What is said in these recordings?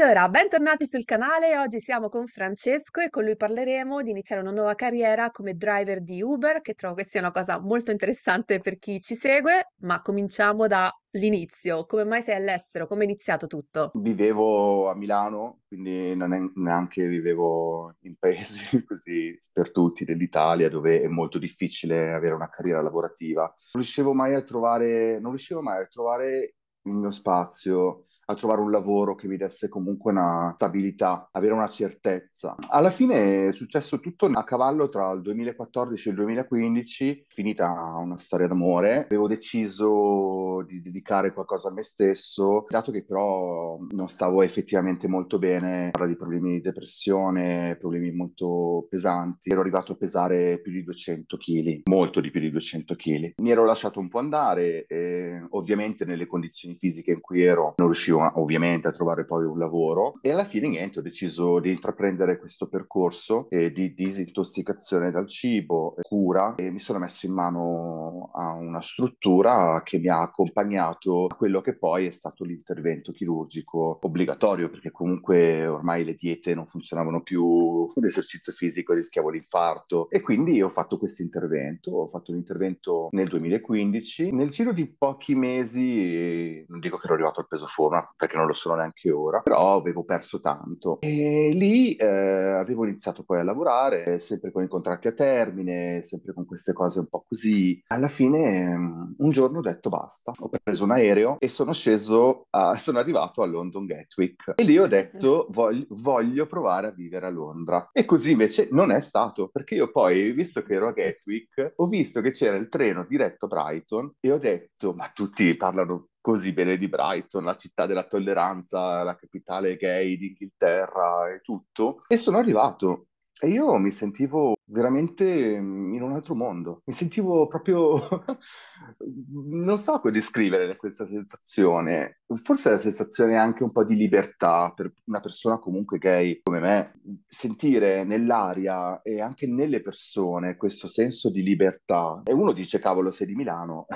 Allora, bentornati sul canale. Oggi siamo con Francesco e con lui parleremo di iniziare una nuova carriera come driver di Uber, che trovo che sia una cosa molto interessante per chi ci segue, ma cominciamo dall'inizio. Come mai sei all'estero? Come è iniziato tutto? Vivevo a Milano, quindi non è neanche vivevo in paesi così sperduti dell'Italia, dove è molto difficile avere una carriera lavorativa. Non riuscivo mai a trovare, non riuscivo mai a trovare il mio spazio a trovare un lavoro che mi desse comunque una stabilità, avere una certezza. Alla fine è successo tutto a cavallo tra il 2014 e il 2015, finita una storia d'amore, avevo deciso di dedicare qualcosa a me stesso, dato che però non stavo effettivamente molto bene, parla di problemi di depressione, problemi molto pesanti, ero arrivato a pesare più di 200 kg, molto di più di 200 kg. Mi ero lasciato un po' andare, e ovviamente nelle condizioni fisiche in cui ero non riuscivo riuscivo ovviamente a trovare poi un lavoro e alla fine niente, ho deciso di intraprendere questo percorso eh, di disintossicazione dal cibo, eh, cura e mi sono messo in mano a una struttura che mi ha accompagnato a quello che poi è stato l'intervento chirurgico obbligatorio perché comunque ormai le diete non funzionavano più, l'esercizio fisico rischiavo l'infarto e quindi ho fatto questo intervento, ho fatto l'intervento nel 2015, nel giro di pochi mesi, eh, non dico che ero arrivato al peso forma, perché non lo sono neanche ora, però avevo perso tanto. E lì eh, avevo iniziato poi a lavorare, sempre con i contratti a termine, sempre con queste cose un po' così. Alla fine mm, un giorno ho detto basta, ho preso un aereo e sono sceso, a, sono arrivato a London Gatwick e lì ho detto voglio, voglio provare a vivere a Londra. E così invece non è stato, perché io poi, visto che ero a Gatwick, ho visto che c'era il treno diretto a Brighton e ho detto, ma tutti parlano così bene di Brighton, la città della tolleranza, la capitale gay d'Inghilterra e tutto. E sono arrivato e io mi sentivo veramente in un altro mondo, mi sentivo proprio, non so come descrivere questa sensazione, forse la sensazione anche un po' di libertà per una persona comunque gay come me, sentire nell'aria e anche nelle persone questo senso di libertà. E uno dice, cavolo, sei di Milano,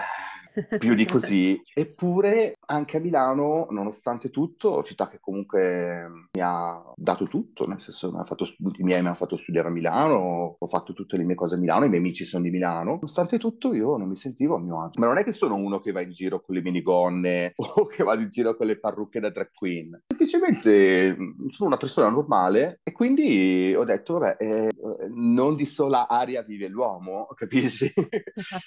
più di così. Eppure anche a Milano, nonostante tutto, città che comunque mm, mi ha dato tutto, nel senso mi fatto, i miei mi hanno fatto studiare a Milano, ho fatto tutte le mie cose a Milano, i miei amici sono di Milano. Nonostante tutto io non mi sentivo a mio agio. Ma non è che sono uno che va in giro con le minigonne o che va in giro con le parrucche da drag queen. Semplicemente mm, sono una persona normale e quindi ho detto, vabbè, eh, non di sola aria vive l'uomo, capisci?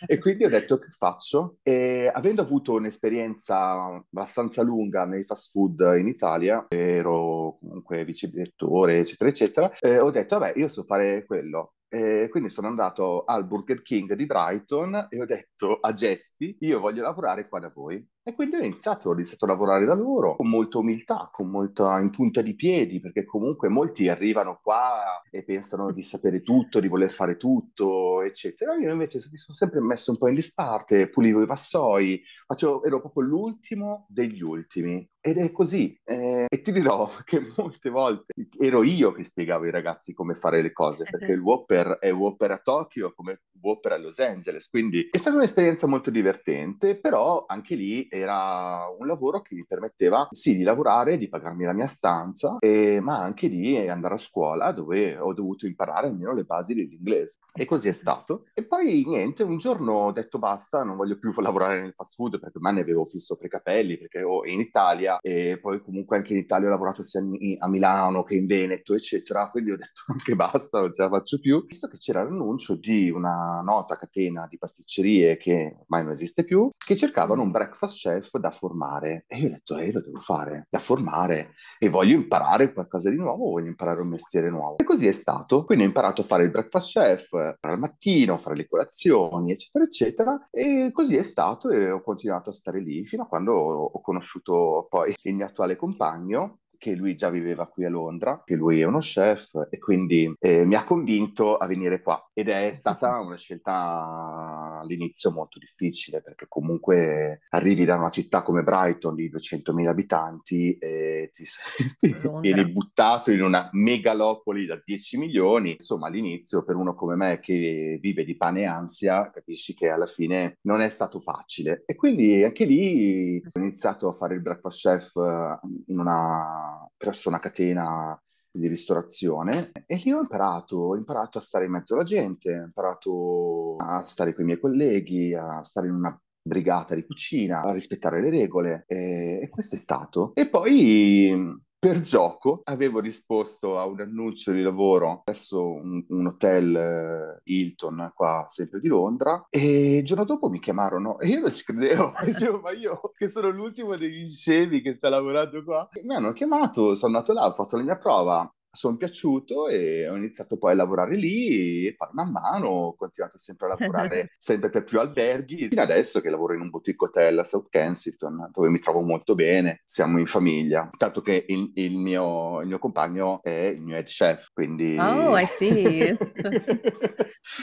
e quindi ho detto che faccio? E e avendo avuto un'esperienza abbastanza lunga nei fast food in Italia, ero comunque vice direttore, eccetera, eccetera, eh, ho detto, vabbè, io so fare quello, e quindi sono andato al Burger King di Brighton e ho detto a gesti, io voglio lavorare qua da voi. E quindi ho iniziato, ho iniziato a lavorare da loro con molta umiltà, con molta in punta di piedi, perché comunque molti arrivano qua e pensano di sapere tutto, di voler fare tutto, eccetera. Io invece mi sono sempre messo un po' in disparte, pulivo i vassoi, facevo, ero proprio l'ultimo degli ultimi. Ed è così. Eh, e ti dirò che molte volte ero io che spiegavo ai ragazzi come fare le cose, perché il WOP Whopper e Whopper a Tokyo come Whopper a Los Angeles, quindi è stata un'esperienza molto divertente, però anche lì era un lavoro che mi permetteva sì di lavorare, di pagarmi la mia stanza, e, ma anche di andare a scuola dove ho dovuto imparare almeno le basi dell'inglese. E così è stato. E poi niente, un giorno ho detto basta, non voglio più lavorare nel fast food perché ormai ne avevo fin sopra i capelli perché ero oh, in Italia e poi comunque anche in Italia ho lavorato sia a Milano che in Veneto, eccetera. Quindi ho detto anche basta, non ce la faccio più visto che c'era l'annuncio di una nota catena di pasticcerie che ormai non esiste più, che cercavano un mm. breakfast chef da formare. E io ho detto, eh, lo devo fare, da formare, e voglio imparare qualcosa di nuovo, voglio imparare un mestiere nuovo. E così è stato. Quindi ho imparato a fare il breakfast chef, al mattino, fare le colazioni, eccetera, eccetera. E così è stato e ho continuato a stare lì fino a quando ho conosciuto poi il mio attuale compagno, che lui già viveva qui a Londra, che lui è uno chef e quindi eh, mi ha convinto a venire qua ed è stata una scelta all'inizio molto difficile perché comunque arrivi da una città come Brighton di 200.000 abitanti e ti, senti vieni buttato in una megalopoli da 10 milioni, insomma all'inizio per uno come me che vive di pane e ansia capisci che alla fine non è stato facile e quindi anche lì ho iniziato a fare il breakfast chef eh, in una una, presso una catena di ristorazione e lì ho imparato, ho imparato a stare in mezzo alla gente, ho imparato a stare con i miei colleghi, a stare in una brigata di cucina, a rispettare le regole e, e questo è stato. E poi per gioco avevo risposto a un annuncio di lavoro presso un, un hotel eh, Hilton qua sempre di Londra e il giorno dopo mi chiamarono e io non ci credevo, dicevo ma io che sono l'ultimo degli scemi che sta lavorando qua, mi hanno chiamato, sono andato là, ho fatto la mia prova sono piaciuto e ho iniziato poi a lavorare lì e man mano ho continuato sempre a lavorare sempre per più alberghi fino adesso che lavoro in un boutique hotel a South Kensington dove mi trovo molto bene, siamo in famiglia, tanto che il, il, mio, il mio, compagno è il mio head chef, quindi... Oh, eh sì! quindi...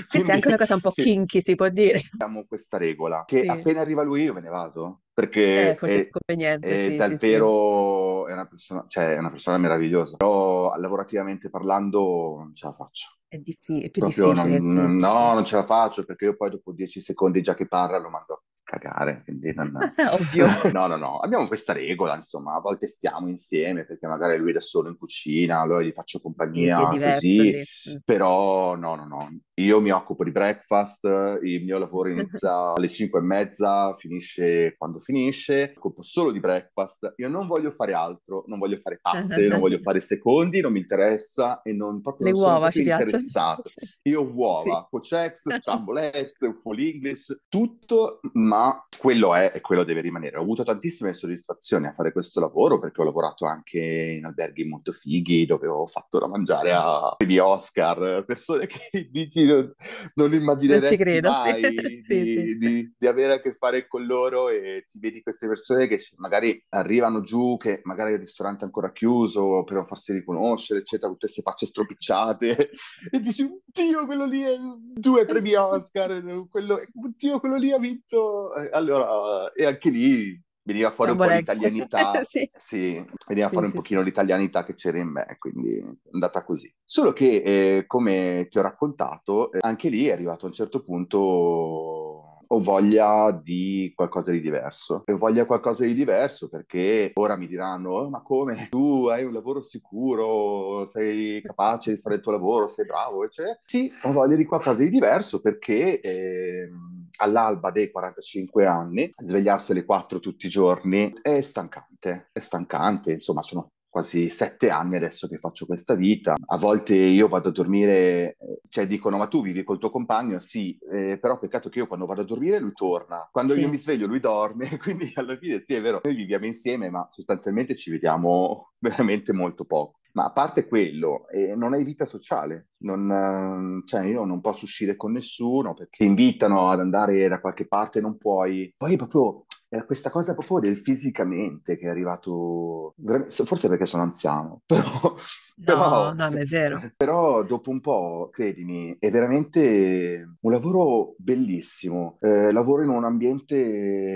Questa è anche una cosa un po' kinky, si può dire. Abbiamo questa regola che sì. appena arriva lui io me ne vado perché eh, è, è sì, davvero sì, sì. È, una persona, cioè, è una persona meravigliosa però lavorativamente parlando non ce la faccio è, diffi- è più Proprio difficile non, no non ce la faccio perché io poi dopo dieci secondi già che parla lo mando cagare, Ovvio. no, no, no, abbiamo questa regola, insomma, a volte stiamo insieme perché magari lui da solo in cucina, allora gli faccio compagnia sì, diverso, così, sì. però no, no, no, io mi occupo di breakfast, il mio lavoro inizia alle 5 e mezza, finisce quando finisce, mi occupo solo di breakfast, io non voglio fare altro, non voglio fare paste, non voglio fare secondi, non mi interessa e non proprio Le non uova sono interessato. Io uova, sì. cocex, stambolex, full english, tutto, ma quello è e quello deve rimanere. Ho avuto tantissime soddisfazioni a fare questo lavoro perché ho lavorato anche in alberghi molto fighi dove ho fatto da mangiare a premi Oscar, persone che dici non, non immagineresti non credo, mai sì. Di, sì, sì. Di, di, avere a che fare con loro e ti vedi queste persone che magari arrivano giù, che magari il ristorante è ancora chiuso per non farsi riconoscere, eccetera, tutte queste facce stropicciate e dici, oddio, quello lì è due premi Oscar, quello, oddio, quello lì ha vinto eh, allora, e anche lì veniva fuori Double un po' X. l'italianità, sì. sì. veniva sì, fuori sì, un pochino l'italianità che c'era in me, quindi è andata così. Solo che, eh, come ti ho raccontato, eh, anche lì è arrivato a un certo punto ho voglia di qualcosa di diverso. E ho voglia di qualcosa di diverso perché ora mi diranno: oh, Ma come? Tu hai un lavoro sicuro, sei capace di fare il tuo lavoro, sei bravo, eccetera. Sì, ho voglia di qualcosa di diverso perché. Eh all'alba dei 45 anni, svegliarsi alle 4 tutti i giorni è stancante, è stancante, insomma sono quasi sette anni adesso che faccio questa vita. A volte io vado a dormire, cioè dicono ma tu vivi col tuo compagno? Sì, eh, però peccato che io quando vado a dormire lui torna, quando sì. io mi sveglio lui dorme, quindi alla fine sì è vero, noi viviamo insieme ma sostanzialmente ci vediamo veramente molto poco. Ma a parte quello, eh, non hai vita sociale, non, ehm, cioè io non posso uscire con nessuno perché ti invitano ad andare da qualche parte, non puoi. Poi proprio eh, questa cosa proprio del fisicamente che è arrivato, forse perché sono anziano, però... No, però, no, è vero. Però dopo un po', credimi, è veramente un lavoro bellissimo, eh, lavoro in un ambiente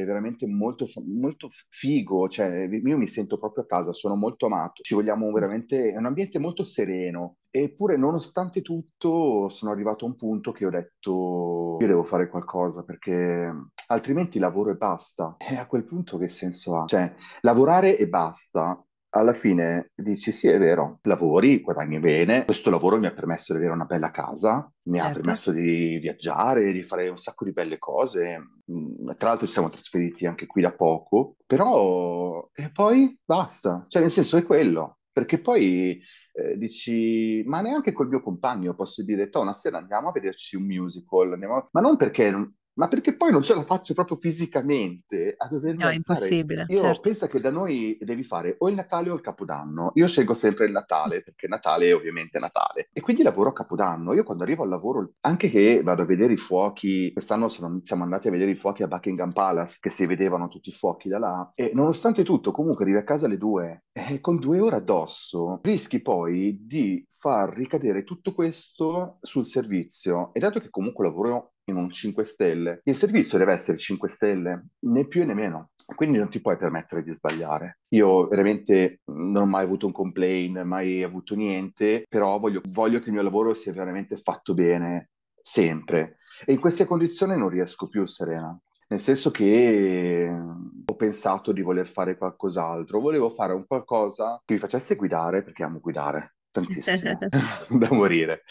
veramente molto, molto figo, cioè io mi sento proprio a casa, sono molto amato, ci vogliamo mm. veramente, è un ambiente molto sereno, Eppure, nonostante tutto, sono arrivato a un punto che ho detto, io devo fare qualcosa perché altrimenti lavoro e basta. E a quel punto che senso ha? Cioè, lavorare e basta alla fine dici sì è vero, lavori, guadagni bene, questo lavoro mi ha permesso di avere una bella casa, mi certo. ha permesso di viaggiare, di fare un sacco di belle cose, mm, tra l'altro ci siamo trasferiti anche qui da poco, però e poi basta, cioè nel senso è quello, perché poi eh, dici, ma neanche col mio compagno posso dire, to, una sera andiamo a vederci un musical, andiamo... ma non perché ma perché poi non ce la faccio proprio fisicamente a dover No, è impossibile. Io certo. penso che da noi devi fare o il Natale o il Capodanno. Io scelgo sempre il Natale, perché Natale è ovviamente Natale. E quindi lavoro a Capodanno. Io quando arrivo al lavoro, anche che vado a vedere i fuochi, quest'anno sono, siamo andati a vedere i fuochi a Buckingham Palace, che si vedevano tutti i fuochi da là, e nonostante tutto comunque arrivi a casa alle due, e eh, con due ore addosso rischi poi di far ricadere tutto questo sul servizio. E dato che comunque lavoro in un 5 stelle, il servizio deve essere 5 stelle, né più né meno. Quindi non ti puoi permettere di sbagliare. Io veramente non ho mai avuto un complain, mai avuto niente, però voglio, voglio che il mio lavoro sia veramente fatto bene, sempre. E in queste condizioni non riesco più, Serena. Nel senso che mm, ho pensato di voler fare qualcos'altro, volevo fare un qualcosa che mi facesse guidare, perché amo guidare tantissimo, da morire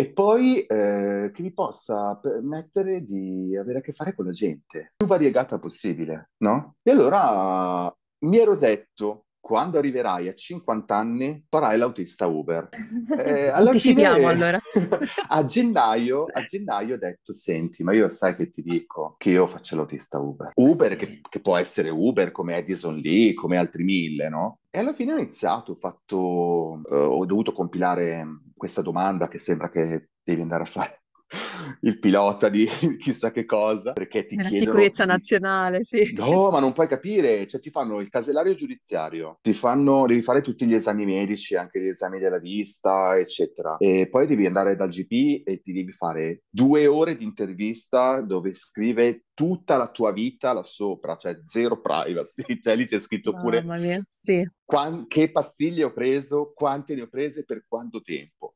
e poi eh, che mi possa permettere di avere a che fare con la gente più variegata possibile, no? E allora mi ero detto, quando arriverai a 50 anni farai l'autista Uber. Eh, Anticipiamo fine, allora. a, gennaio, a gennaio ho detto, senti, ma io sai che ti dico che io faccio l'autista Uber. Eh, Uber, sì. che, che, può essere Uber come Edison Lee, come altri mille, no? E alla fine ho iniziato, ho, fatto, eh, ho dovuto compilare questa domanda che sembra che devi andare a fare il pilota di chissà che cosa, perché ti Nella La sicurezza nazionale, sì. No, ma non puoi capire, cioè ti fanno il casellario giudiziario, ti fanno, devi fare tutti gli esami medici, anche gli esami della vista, eccetera. E poi devi andare dal GP e ti devi fare due ore di intervista dove scrive tutta la tua vita là sopra, cioè zero privacy, cioè lì c'è scritto Mamma pure mia, sì. Quan- che pastiglie ho preso, quante ne ho prese per quanto tempo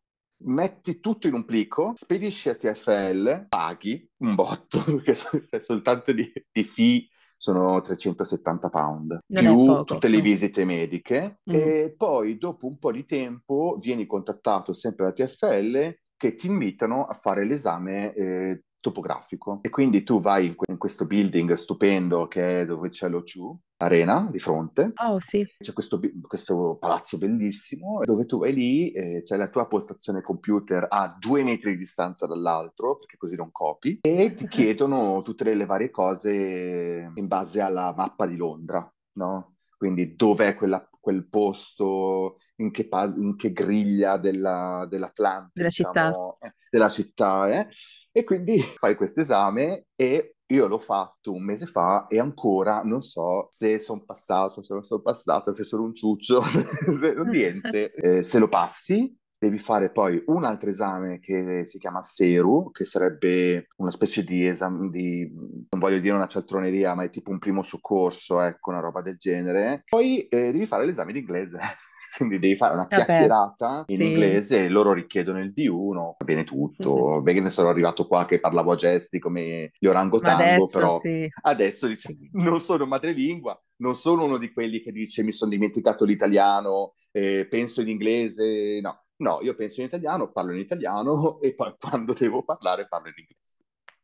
metti tutto in un plico, spedisci a TFL, paghi un botto, perché cioè, soltanto di, di fee sono 370 pound, non più poco, tutte no? le visite mediche. Mm. E poi dopo un po' di tempo vieni contattato sempre da TFL che ti invitano a fare l'esame eh, topografico e quindi tu vai in, que- in questo building stupendo che è dove c'è lo Chu Arena di fronte. Oh, sì. C'è questo, questo, palazzo bellissimo dove tu vai lì, eh, c'è la tua postazione computer a due metri di distanza dall'altro, perché così non copi, e ti chiedono tutte le varie cose in base alla mappa di Londra, no? Quindi dov'è quella quel posto, in che, pas- in che griglia della, dell'Atlanta, della diciamo, città. Eh, della città eh? E quindi fai questo esame e io l'ho fatto un mese fa e ancora non so se sono passato, se non sono passata, se sono un ciuccio, se, se niente. Eh, se lo passi devi fare poi un altro esame che si chiama SERU, che sarebbe una specie di esame di, non voglio dire una cialtroneria, ma è tipo un primo soccorso, ecco, una roba del genere. Poi eh, devi fare l'esame di inglese. Quindi devi fare una Vabbè, chiacchierata in sì. inglese e loro richiedono il B1, va bene tutto. bene che ne sono arrivato qua che parlavo a gesti come gli orangotango, adesso, però sì. adesso dice, non sono madrelingua, non sono uno di quelli che dice mi sono dimenticato l'italiano, eh, penso in inglese, no No, io penso in italiano, parlo in italiano e poi quando devo parlare parlo in inglese.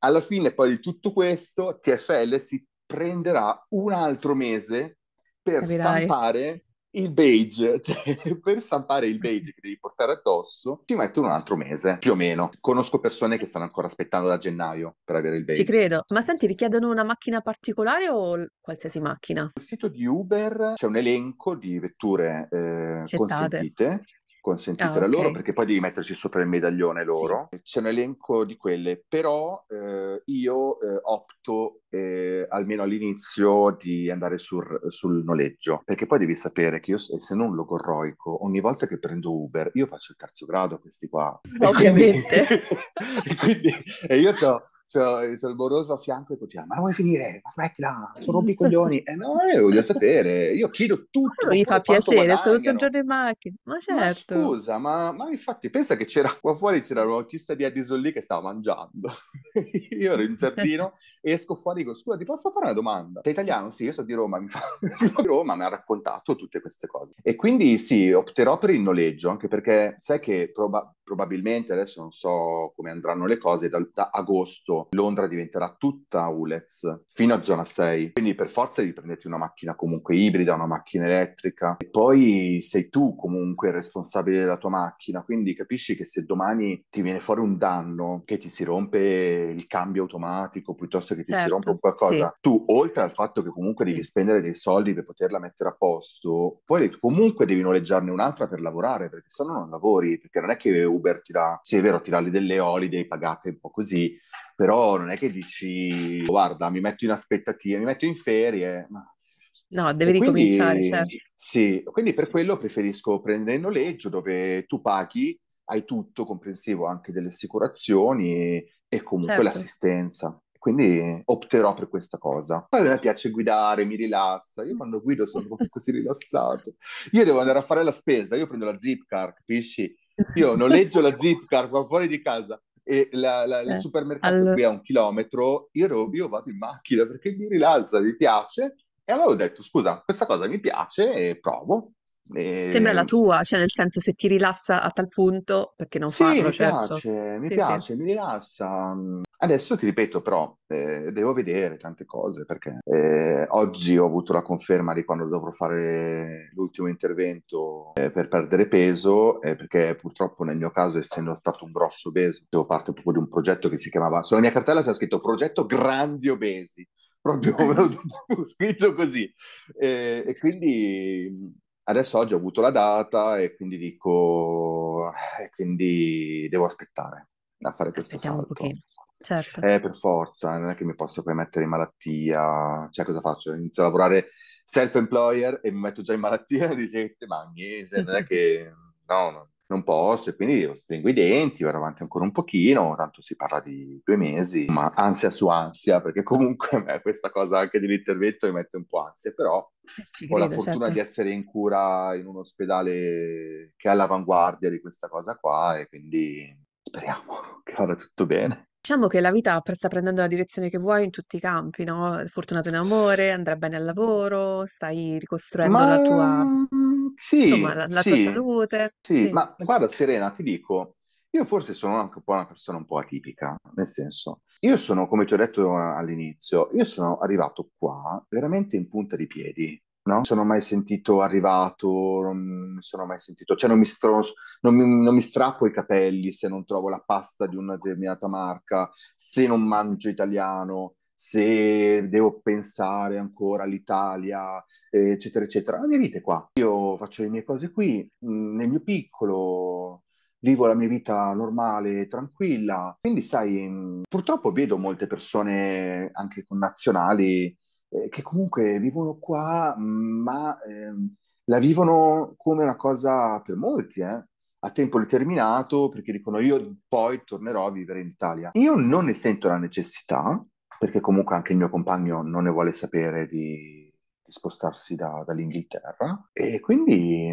Alla fine poi di tutto questo TFL si prenderà un altro mese per Capirai. stampare il beige, cioè per stampare il beige che devi portare addosso, ci mettono un altro mese, più o meno. Conosco persone che stanno ancora aspettando da gennaio per avere il beige. Ci credo. Ma senti, richiedono una macchina particolare o qualsiasi macchina? Sul sito di Uber c'è un elenco di vetture eh, consentite consentite ah, da okay. loro, perché poi devi metterci sopra il medaglione loro. Sì. Eh, c'è un elenco di quelle, però eh, io eh, opto eh, almeno all'inizio di andare sul, sul, noleggio, perché poi devi sapere che io, essendo un logorroico, ogni volta che prendo Uber, io faccio il terzo grado a questi qua. Ovviamente. e quindi, e quindi e io ho cioè, il moroso a fianco e continuiamo, ma vuoi finire? Ma smettila, sono rompi i coglioni. Eh no, io eh, voglio sapere, io chiedo tutto. Ma gli fa piacere, sono tutto il giorno in macchina, ma certo. Ma scusa, ma, ma, infatti pensa che c'era, qua fuori c'era un autista di Addison lì che stava mangiando. io ero in giardino, esco fuori e dico, scusa, ti posso fare una domanda? Sei italiano? Sì, io sono di Roma, mi fa... Roma mi ha raccontato tutte queste cose. E quindi sì, opterò per il noleggio, anche perché sai che proba- probabilmente adesso non so come andranno le cose, da, da, agosto Londra diventerà tutta ULEZ fino a zona 6, quindi per forza devi prenderti una macchina comunque ibrida, una macchina elettrica e poi sei tu comunque il responsabile della tua macchina, quindi capisci che se domani ti viene fuori un danno, che ti si rompe il cambio automatico piuttosto che ti certo, si rompe certo, qualcosa, sì. tu oltre al fatto che comunque devi spendere dei soldi per poterla mettere a posto, poi comunque devi noleggiarne un'altra per lavorare perché se no non lavori, perché non è che Uber ti dà, sì è vero, ti dà delle olide pagate un po' così, però non è che dici oh, guarda mi metto in aspettativa, mi metto in ferie, No, devi e ricominciare, certo. Sì, quindi per quello preferisco prendere il noleggio dove tu paghi, hai tutto, comprensivo anche delle assicurazioni e, e comunque certo. l'assistenza. Quindi opterò per questa cosa. Poi a me piace guidare, mi rilassa. Io quando guido sono così rilassato. Io devo andare a fare la spesa, io prendo la Zipcar, capisci? io noleggio la Zipcar fuori di casa e la, la, eh, il supermercato allora... qui a un chilometro, io, io vado in macchina perché mi rilassa, mi piace. E allora ho detto, scusa, questa cosa mi piace e provo. E... Sembra la tua, cioè nel senso se ti rilassa a tal punto, perché non sì, farlo, mi certo. piace, mi sì, piace, sì. mi rilassa. Adesso ti ripeto, però, eh, devo vedere tante cose perché eh, oggi ho avuto la conferma di quando dovrò fare l'ultimo intervento eh, per perdere peso, eh, perché purtroppo nel mio caso, essendo stato un grosso obeso, facevo parte proprio di un progetto che si chiamava, sulla mia cartella c'è scritto Progetto Grandi Obesi, proprio scritto così. e quindi adesso oggi ho avuto la data e quindi dico, eh, e quindi devo aspettare a fare questo Aspettiamo salto. un pochino. Certo. Eh, per forza, non è che mi posso poi mettere in malattia, cioè cosa faccio? Inizio a lavorare self-employer e mi metto già in malattia di gente magnese, non è che no, no, non posso, e quindi io stringo i denti, vado avanti ancora un pochino, tanto si parla di due mesi, ma ansia su ansia, perché comunque beh, questa cosa anche dell'intervento mi mette un po' ansia, però eh, Ci ho la fortuna certo. di essere in cura in un ospedale che è all'avanguardia di questa cosa qua e quindi speriamo che vada tutto bene. Diciamo che la vita sta prendendo la direzione che vuoi in tutti i campi, no? Fortunato in amore, andrà bene al lavoro, stai ricostruendo la tua, Ma mm, insomma, la, la tua sì, salute. sì, Sì. ma guarda Serena, ti dico, io forse sono anche un po' una persona un po' atipica, nel senso, io sono, come ti ho detto all'inizio, io sono arrivato qua veramente in punta di piedi, No? Non sono mai sentito arrivato, non mi sono mai sentito, cioè non mi, stro... non, mi, non mi, strappo i capelli se non trovo la pasta di una determinata marca, se non mangio italiano, se devo pensare ancora all'Italia, eccetera, eccetera. La mia vita è qua. Io faccio le mie cose qui, mm, nel mio piccolo, vivo la mia vita normale, tranquilla. Quindi, sai, mm, purtroppo vedo molte persone anche con nazionali eh, che comunque vivono qua, ma ehm, la vivono come una cosa per molti, eh? a tempo determinato, perché dicono io poi tornerò a vivere in Italia. Io non ne sento la necessità, perché comunque anche il mio compagno non ne vuole sapere di, di spostarsi da, dall'Inghilterra e quindi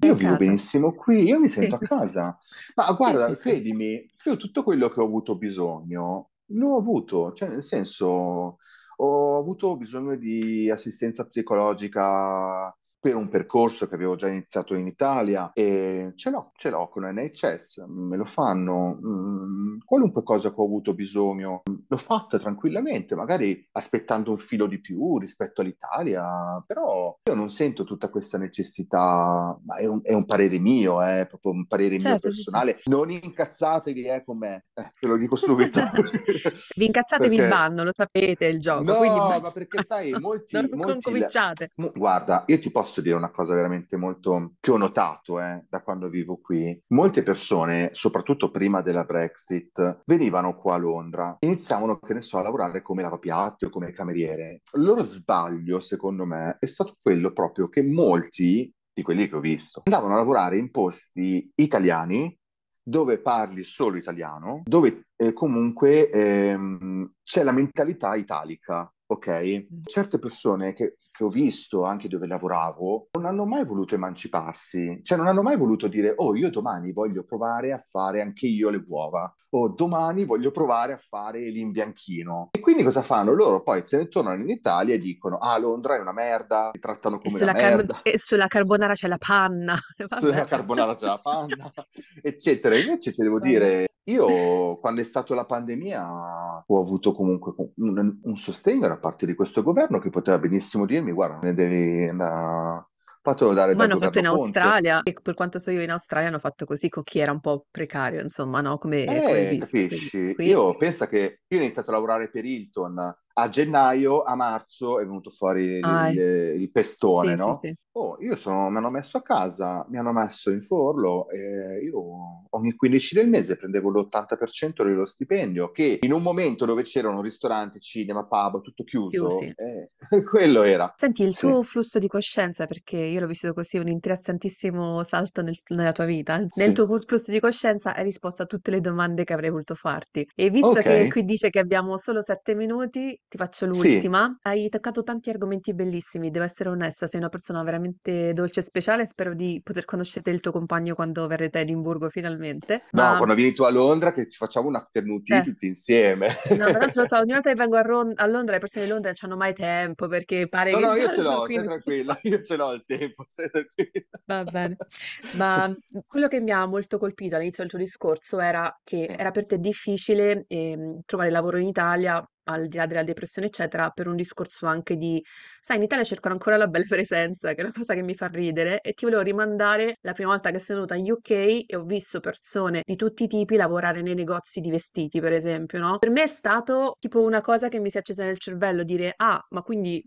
io vivo benissimo qui, io mi sento sì. a casa. Ma guarda, sì, sì, credimi, io tutto quello che ho avuto bisogno l'ho avuto, cioè nel senso ho avuto bisogno di assistenza psicologica per un percorso che avevo già iniziato in Italia e ce l'ho, ce l'ho con NHS, me lo fanno, mm, qualunque cosa che ho avuto bisogno mm, l'ho fatta tranquillamente, magari aspettando un filo di più rispetto all'Italia, però io non sento tutta questa necessità, ma è un, è un parere mio, eh, è proprio un parere certo, mio personale, sì, non incazzatevi eh, con me, eh, te lo dico subito. vi incazzatevi perché... in banno, lo sapete il gioco. No, quindi... ma perché sai, molti... non, molti cominciate. Guarda, io ti posso posso dire una cosa veramente molto che ho notato eh, da quando vivo qui. Molte persone, soprattutto prima della Brexit, venivano qua a Londra, iniziavano, che ne so, a lavorare come lavapiatti o come cameriere. Il loro sbaglio, secondo me, è stato quello proprio che molti di quelli che ho visto andavano a lavorare in posti italiani dove parli solo italiano, dove eh, comunque ehm, c'è la mentalità italica, ok? Mm. Certe persone che che ho visto anche dove lavoravo non hanno mai voluto emanciparsi, cioè non hanno mai voluto dire oh io domani voglio provare a fare anche io le uova o domani voglio provare a fare l'imbianchino. E quindi cosa fanno? Loro poi se ne tornano in Italia e dicono ah Londra è una merda, ti trattano come una car- merda. e eh, sulla carbonara c'è la panna. Vabbè. Sulla carbonara c'è la panna, eccetera. Invece ti devo dire io, quando è stata la pandemia, ho avuto comunque un, un, sostegno da parte di questo governo che poteva benissimo dire dirmi guarda ne devi andare fatelo dare Ma hanno fatto in Ponte. Australia, e per quanto so io in Australia hanno fatto così con chi era un po' precario, insomma, no? Come, eh, come visto. Capisci? Qui. Io penso che io ho iniziato a lavorare per Hilton a gennaio, a marzo è venuto fuori ah, il, il, pestone, sì, no? Sì, sì. Oh, io sono, mi hanno messo a casa, mi hanno messo in forlo e io ogni 15 del mese prendevo l'80% dello stipendio che in un momento dove c'erano ristoranti, cinema, pub, tutto chiuso, eh, quello era. Senti, il tuo flusso di coscienza, perché io l'ho visto così, un interessantissimo salto nel, nella tua vita, eh? nel tuo flusso di coscienza hai risposto a tutte le domande che avrei voluto farti e visto okay. che qui dice che abbiamo solo sette minuti, ti faccio Sì, l'ultima. Hai toccato tanti argomenti bellissimi, devo essere onesta, sei una persona veramente dolce e speciale, spero di poter conoscere il tuo compagno quando verrete a Edimburgo finalmente, no, ma ehm quando vieni tu a Londra che ci facciamo un afternoon tea eh, certo. tutti insieme. No, ma tanto lo so, ogni volta che vengo a, Ron- a Londra le persone di Londra non hanno mai tempo perché pare No, che no, io ce l'ho, sei stai tranquilla, io ce l'ho il tempo, stai tranquilla. Va bene, ma mhmm, quello che mi ha molto colpito all'inizio del tuo discorso era che era per te difficile ehm, trovare lavoro in Italia al di là della depressione, eccetera, per un discorso anche di, sai, in Italia cercano ancora la bella presenza, che è una cosa che mi fa ridere, e ti volevo rimandare la prima volta che sono venuta in UK e ho visto persone di tutti i tipi lavorare nei negozi di vestiti, per esempio, no? Per me è stato tipo una cosa che mi si è accesa nel cervello, dire, ah, ma quindi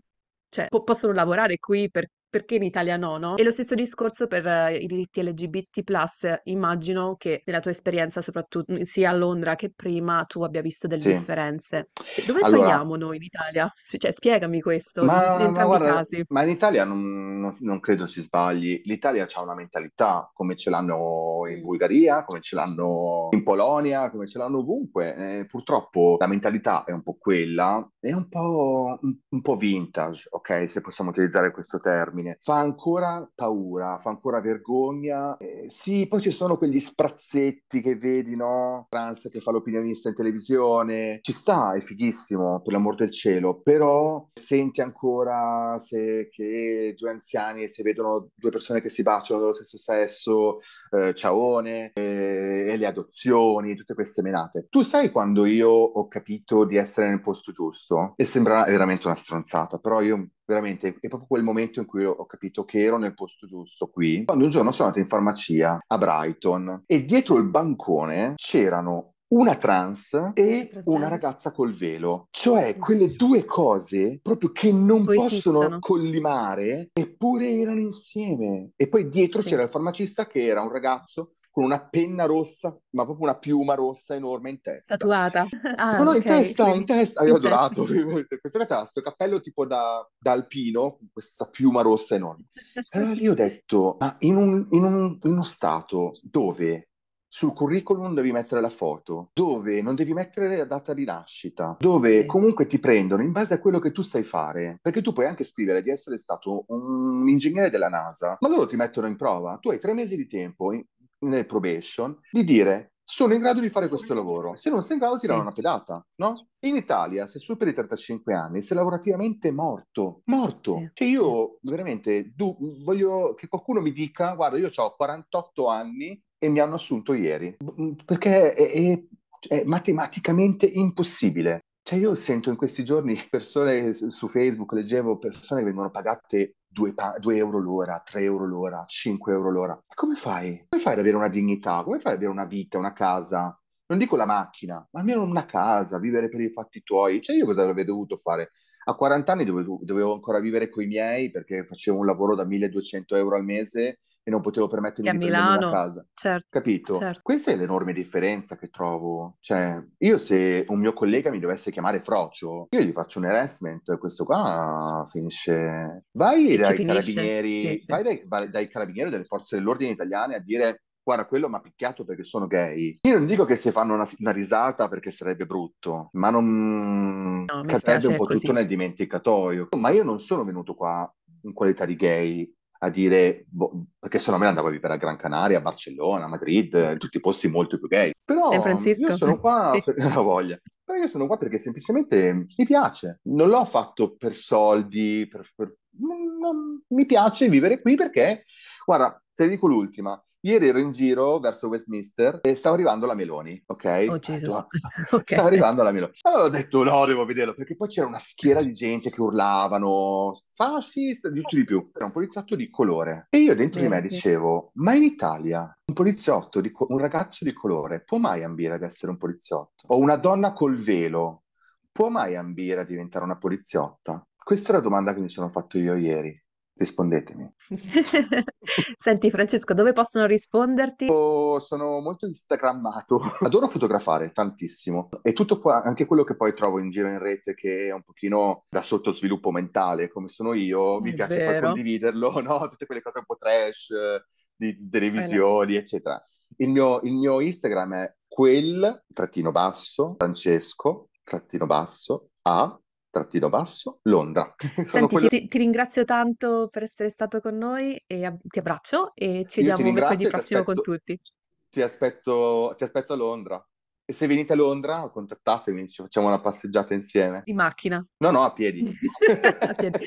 cioè, po- possono lavorare qui per perché in Italia no, no? E lo stesso discorso per eh, i diritti LGBT+, eh, immagino che nella tua esperienza, soprattutto mm, sia a Londra che prima, tu abbia visto delle sì. differenze. Dove allora... sbagliamo noi in Italia? Cioè, spiegami questo, ma, in ma, guarda, ma in Italia non, non, non, credo si sbagli. L'Italia ha una mentalità, come ce l'hanno in mm. Bulgaria, come ce l'hanno in Polonia, come ce l'hanno ovunque. Eh, purtroppo la mentalità è un po' quella, è un po', un, un po' vintage, ok? Se possiamo utilizzare questo termine fine fa ancora paura, fa ancora vergogna. Eh, sì, poi ci sono quegli sprazzetti che vedi, no? Trans che fa l'opinionista in televisione, ci sta, è fighissimo, per l'amor del cielo, però senti ancora se, che due anziani, si vedono due persone che si baciano dello stesso sesso, eh, ciaone, eh, e le adozioni, tutte queste menate. Tu sai quando io ho capito di essere nel posto giusto? E sembra veramente una stronzata, però io veramente è proprio quel momento in cui ho capito che ero nel posto giusto qui, quando un giorno sono andato in farmacia a Brighton e dietro il bancone c'erano una trans e una certo. ragazza col velo. Cioè, quelle due cose proprio che non poi possono esistono. collimare, eppure erano insieme. E poi dietro sì. c'era il farmacista che era un ragazzo con una penna rossa, ma proprio una piuma rossa enorme in testa. Tatuata? Ah, no, no, okay. in testa, in testa. Io ho adorato questa ragazza, questo cappello tipo da, da, alpino, con questa piuma rossa enorme. Allora lì ho detto, ma in, un, in, un, in uno stato dove sul curriculum devi mettere la foto, dove non devi mettere la data di nascita, dove sì. comunque ti prendono in base a quello che tu sai fare, perché tu puoi anche scrivere di essere stato un ingegnere della NASA, ma loro ti mettono in prova, tu hai tre mesi di tempo nel probation, di dire sono in grado di fare questo lavoro. Se non sei in grado, tirano sì. una pedata, no? In Italia, se superi i 35 anni, sei lavorativamente morto. Morto. Sì. Cioè io veramente du- voglio che qualcuno mi dica, guarda, io ho 48 anni e mi hanno assunto ieri. Perché è, è, è matematicamente impossibile. Cioè io sento in questi giorni persone su Facebook, leggevo persone che vengono pagate 2, pa- euro l'ora, 3 euro l'ora, 5 euro l'ora. come fai? Come fai ad avere una dignità? Come fai ad avere una vita, una casa? Non dico la macchina, ma almeno una casa, vivere per i fatti tuoi. Cioè io cosa avrei dovuto fare? A 40 anni dovevo, dovevo ancora vivere con i miei perché facevo un lavoro da 1200 euro al mese e non potevo permettermi di Milano, a casa. Certo, Capito? Certo. Questa è l'enorme differenza che trovo. Cioè, io se un mio collega mi dovesse chiamare Frocio, io gli faccio un harassment e questo qua finisce... Vai dai carabinieri, sì, sì. vai dai, dai carabinieri delle forze dell'ordine italiane a dire guarda, quello mi ha picchiato perché sono gay. Io non dico che se fanno una, una risata perché sarebbe brutto, ma non no, cadrebbe un po' così. tutto nel dimenticatoio. Ma io non sono venuto qua in qualità di gay a dire, boh, perché se no me ne andavo a vivere a Gran Canaria, a Barcellona, a Madrid, eh, tutti i posti molto più gay. Però io sono qua sì. per la voglia. Però io sono qua perché semplicemente mi piace. Non l'ho fatto per soldi, per, per... Non, non... mi piace vivere qui perché, guarda, te ne dico l'ultima. Ieri ero in giro verso Westminster e stavo arrivando la Meloni, ok? Oh, Gesù. Ah, okay. Stava arrivando la Meloni. Allora ho detto no, devo vederlo, perché poi c'era una schiera di gente che urlavano fascista, di tutto di più. Era un poliziotto di colore. E io dentro di me dicevo, ma in Italia un poliziotto, di co- un ragazzo di colore può mai ambire ad essere un poliziotto? O una donna col velo può mai ambire a diventare una poliziotta? Questa è la domanda che mi sono fatto io ieri rispondetemi. Senti Francesco, dove possono risponderti? Oh, sono molto instagrammato, adoro fotografare tantissimo e tutto qua, anche quello che poi trovo in giro in rete che è un pochino da sottosviluppo mentale come sono io, mi è piace vero. poi condividerlo, no? tutte quelle cose un po' trash eh, di televisioni eh, eccetera. Il mio, il mio Instagram è quel trattino basso Francesco trattino basso a trattino basso, Londra. Senti, quello... ti, ti, ringrazio tanto per essere stato con noi e ab- ti abbraccio e ci vediamo mercoledì prossimo aspetto, con tutti. Ti aspetto, ti aspetto a Londra. E se venite a Londra, contattatemi, ci facciamo una passeggiata insieme. In macchina? No, no, a piedi. a piedi.